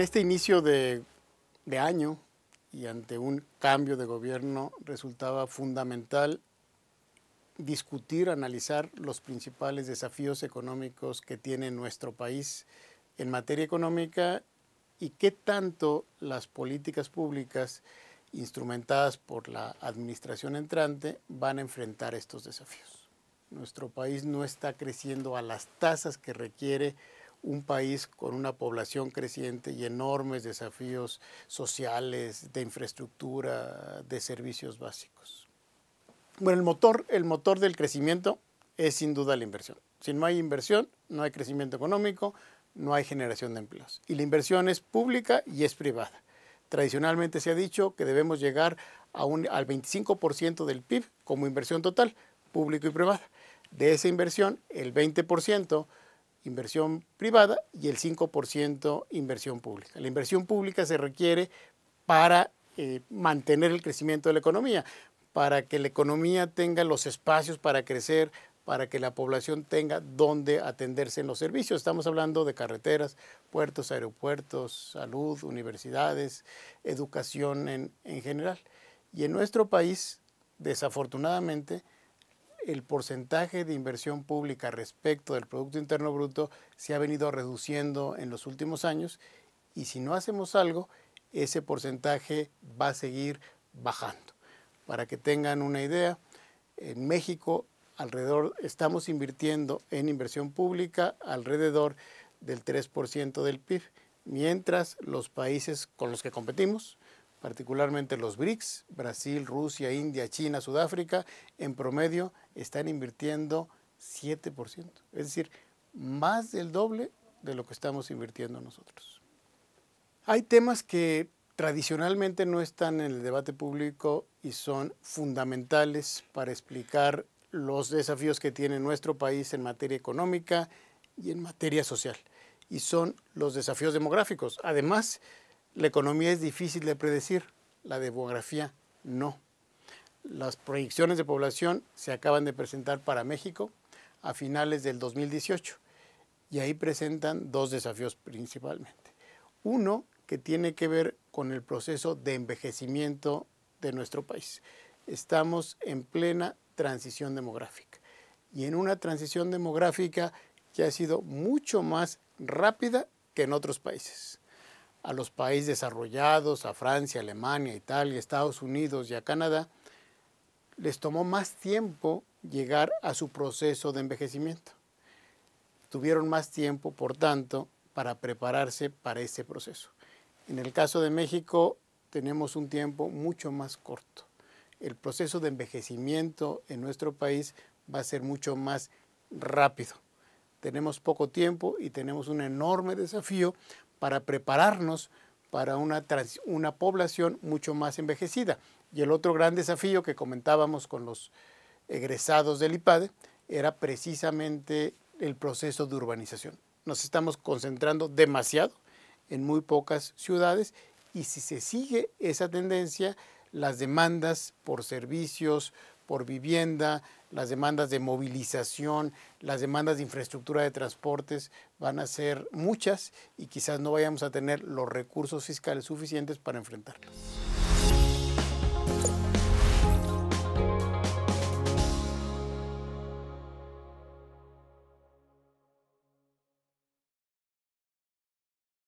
en este inicio de, año y ante un cambio de gobierno resultaba fundamental discutir, analizar los principales desafíos económicos que tiene nuestro país en materia económica y qué tanto las políticas públicas instrumentadas por la administración entrante van a enfrentar estos desafíos. Nuestro país no está creciendo a las tasas que requiere un país con una población creciente y enormes desafíos sociales, de infraestructura, de servicios básicos. Bueno, el motor, el motor del crecimiento es sin duda la inversión. Si no hay inversión, no hay crecimiento económico, no hay generación de empleos. Y la inversión es pública y es privada. Tradicionalmente se ha dicho que debemos llegar a un, al 25% del PIB como inversión total, público y privada. De esa inversión, el 20% inversión privada y el 5% inversión pública. La inversión pública se requiere para eh, mantener el crecimiento de la economía, para que la economía tenga los espacios para crecer, para que la población tenga donde atenderse en los servicios. Estamos hablando de carreteras, puertos, aeropuertos, salud, universidades, educación en, en general. Y en nuestro país, desafortunadamente, el porcentaje de inversión pública respecto del Producto Interno Bruto se ha venido reduciendo en los últimos años y si no hacemos algo, ese porcentaje va a seguir bajando. Para que tengan una idea, en México alrededor estamos invirtiendo en inversión pública alrededor del 3% del PIB, mientras los países con los que competimos, particularmente los BRICS, Brasil, Rusia, India, China, Sudáfrica, en promedio están invirtiendo 7%, es decir, más del doble de lo que estamos invirtiendo nosotros. Hay temas que tradicionalmente no están en el debate público y son fundamentales para explicar los desafíos que tiene nuestro país en materia económica y en materia social. Y son los desafíos demográficos. Además, la economía es difícil de predecir, la demografía no. Las proyecciones de población se acaban de presentar para México a finales del 2018 y ahí presentan dos desafíos principalmente. Uno que tiene que ver con el proceso de envejecimiento de nuestro país. Estamos en plena transición demográfica y en una transición demográfica que ha sido mucho más rápida que en otros países a los países desarrollados, a Francia, Alemania, Italia, Estados Unidos y a Canadá, les tomó más tiempo llegar a su proceso de envejecimiento. Tuvieron más tiempo, por tanto, para prepararse para ese proceso. En el caso de México tenemos un tiempo mucho más corto. El proceso de envejecimiento en nuestro país va a ser mucho más rápido tenemos poco tiempo y tenemos un enorme desafío para prepararnos para una, una población mucho más envejecida. Y el otro gran desafío que comentábamos con los egresados del IPADE era precisamente el proceso de urbanización. Nos estamos concentrando demasiado en muy pocas ciudades y si se sigue esa tendencia, las demandas por servicios, por vivienda, las demandas de movilización, las demandas de infraestructura de transportes van a ser muchas y quizás no vayamos a tener los recursos fiscales suficientes para enfrentarlas.